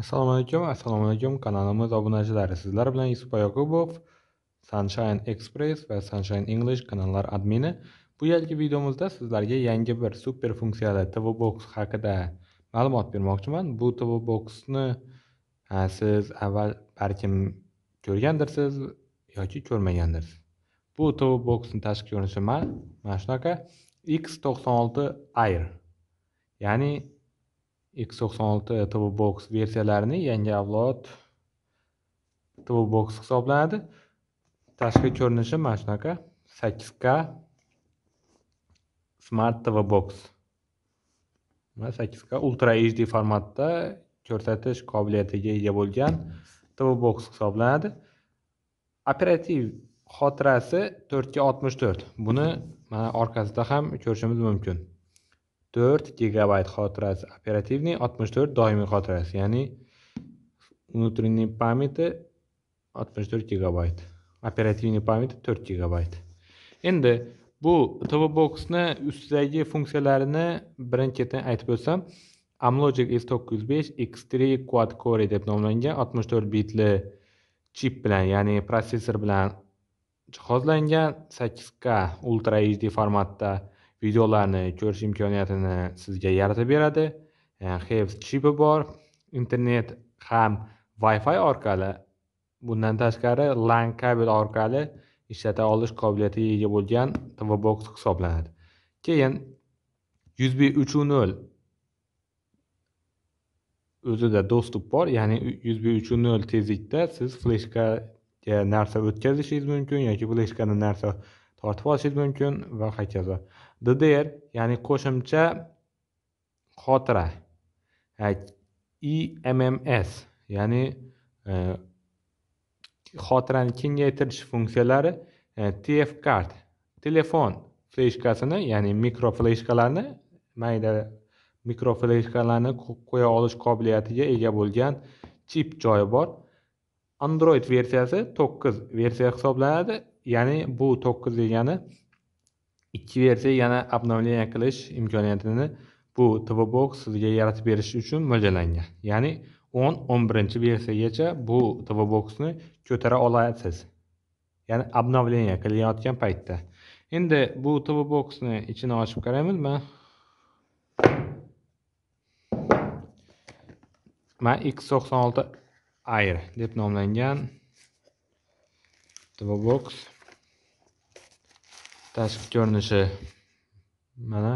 assalomu alaykum assalomu alaykum kanalimiz obunachilari sizlar bilan yusuf yoqubov sunshine express va sunshine english kanallar admini bu yilgi videomizda sizlarga yangi bir super funksiyali tv box haqida ma'lumot bermoqchiman bu tv boxni siz avval balkim ko'rgandirsiz yoki ko'rmagandirsiz bu tv boxni tashqi ko'rinishi mana shunaqa x to'qson olti air ya'ni X96 eh, box versiyalarini yangi avlod box hisoblanadi. Tashqi ko'rinishi mana shunaqa 8K Smart box Mana 8K Ultra HD formatda ko'rsatish qobiliyatiga ega bo'lgan box hisoblanadi. Operativ xotirasi 4K 64. Buni mana orqasida ham ko'rishimiz mumkin. 4 gigabayt xotirasi operativniy 64 doimiy xotirasi ya'ni внутренней pamyati 64 gigabayt operativniy pamyati 4 gigabayt endi bu boxni ustidagi funksiyalarini birin ketin aytib o'tsam amlogic s to'qqiz yuz besh x3 quad core deb nomlangan 64 bitli chip bilan ya'ni protsessor bilan jihozlangan 8k ultra hd formatda videolarni ko'rish imkoniyatini sizga yaratib beradi hev eh, chipi bor internet ham wi-fi orqali bundan tashqari lan kabel orqali ishlata olish qobiliyatiga ega bo'lgan tv box hisoblanadi keyin yuz bir uch nol o'zida dostup bor ya'ni yuz bir uch nol tezlikda siz fleshkaga narsa o'tkazishingiz mumkin yoki fleshkani narsa tortib olishingiz mumkin va hokazo ddr ya'ni qo'shimcha xotira imms ya'ni e, xotirani kengaytirish funksiyalari e, tf kart telefon fleshkasini ya'ni fleshkalarni mayda fleshkalarni qo'ya olish qobiliyatiga ega bo'lgan chip joyi bor android versiyasi to'qqiz versiya hisoblanadi ya'ni bu to'qqiz degani ikki versiya yana обновление qilish imkoniyatini bu tv box sizga yaratib berish uchun mo'ljallangan ya'ni o'n o'n birinchi versiyagacha bu tv boxni ko'tara olasiz ya'ni обновление qilinayotgan paytda endi bu tv boxni ichini ochib qaraymiz man man x to'qson olti air deb nomlangan tv box tashqi ko'rinishi mana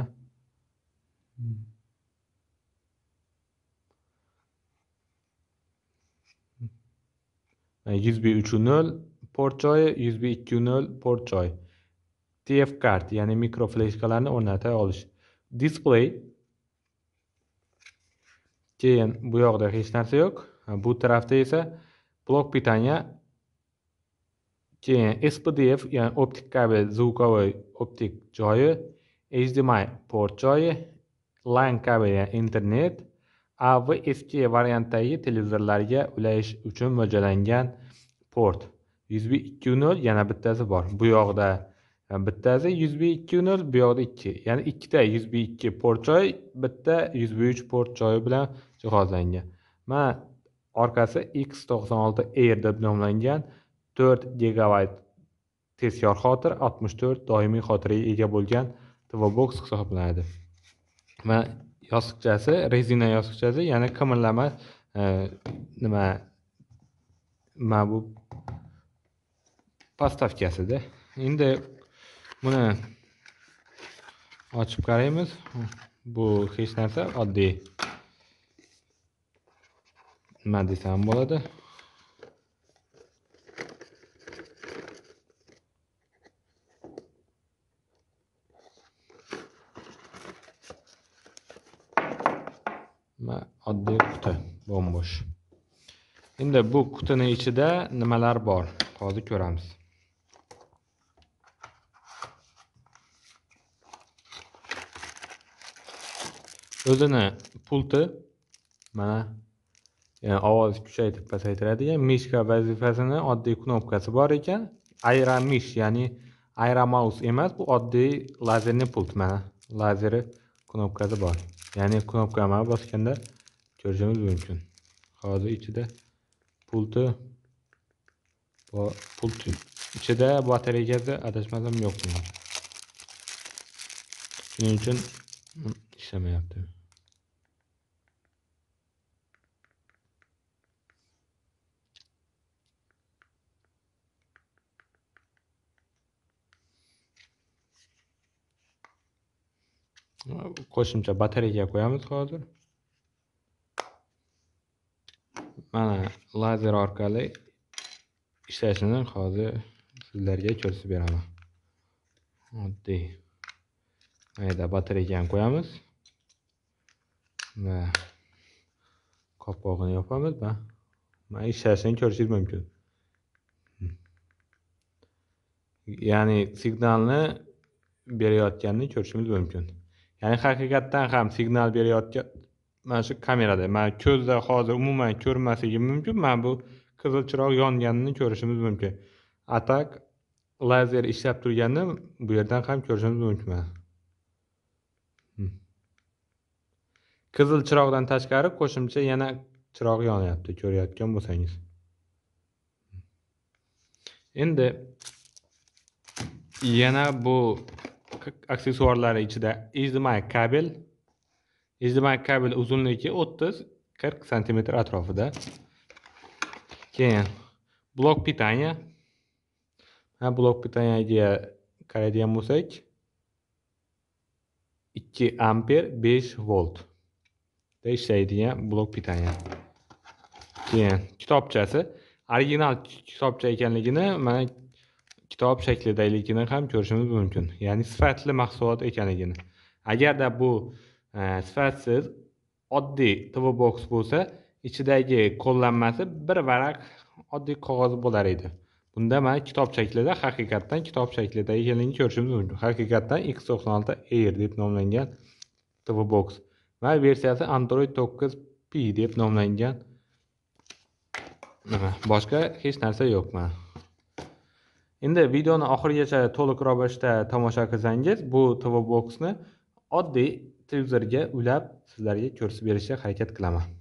yuz bi uch nol port joyi yuz bi ikki nol port joy tf kart ya'ni mikrofleshkalarni o'rnata olish displey keyin bu yoqda hech narsa yo'q bu tarafda esa blok питания Keyin SPDF, ya'ni optik kabel zvukovoy optik joyi, HDMI port joyi, LAN kabeli, ya'ni internet, AVFK variantdagi televizorlarga ulash uchun mo'ljallangan port. USB 2.0 yana bittasi bor. Bu yoqda bittasi USB 2.0, bu yoqda 2. Ya'ni ikkita USB 2 port joyi, bitta USB 3 port joyi bilan jihozlangan. Mana orqasi X96 Air deb nomlangan 4 gigabayt tezkor xotir 64 doimiy xotiraga ega bo'lgan box hisoblanadi va yostiqchasi rezina yostiqchasi ya'ni qimirlama e, nima nima bu поставкасida endi buni ochib qaraymiz bu hech narsa oddiy nima desam bo'ladi oddiy quti bo'mbo'sh endi bu qutini ichida nimalar bor hozir ko'ramiz o'zini pulti mana yani ovoz kuchaytirib pasaytiradigan mishka vazifasini oddiy knopkasi bor ekan ayramish ya'ni ayramaus emas bu oddiy lazerni pult mana lazeri knopkasi bor ya'ni knopkani bosganda ko'rishimiz mumkin hozir ichida pulti pult ichida batareykasi adashmasam yo'q shuning uchun ishlamayapti qo'shimcha batareya qo'yamiz hozir mana lazer orqali ishlashini hozir sizlarga ko'rsatib beraman oddiy mayda yerda batareykani qo'yamiz va qopqog'ini yopamiz va mana ishlashini ko'rishingiz mumkin ya'ni signalni berayotganini ko'rishimiz mumkin ya'ni haqiqatdan ham signal berayotgan mana shu kamerada man ko'zda hozir umuman ko'rmasligim mumkin mana bu qizil chiroq yonganini ko'rishimiz mumkin a так lazer ishlab turganini bu yerdan ham ko'rishimiz mumkin hmm. qizil chiroqdan tashqari qo'shimcha yana chiroq yonyapti ko'rayotgan bo'lsangiz hmm. endi yana bu aksessuarlari ichida hdmi kabel hdmi kabel uzunligi o'ttiz qirq santimetr atrofida keyin blok mana blok pitaniyaga qaraydigan bo'lsak ikki amper besh voltda ishlaydigan blok pitaniya. keyin kitobchasi original kitobcha ekanligini mana kitob shaklidaligini ham ko'rishimiz mumkin ya'ni sifatli mahsulot ekanligini agarda bu e, sifatsiz oddiy tv boks bo'lsa ichidagi qo'llanmasi bir varaq oddiy qog'oz bo'lar edi bunda mana kitob shaklida haqiqatdan kitob shaklida ekanligini ko'rishimiz mumkin haqiqatdan x to'qson olti air deb nomlangan tv boks va versiyasi android to'qqiz p deb nomlangan nima boshqa hech narsa yo'q mana endi videoni oxirigacha to'liq ravishda tomosha qilsangiz bu tv boxni oddiy televizorga ulab sizlarga ko'rsatib berishga harakat qilaman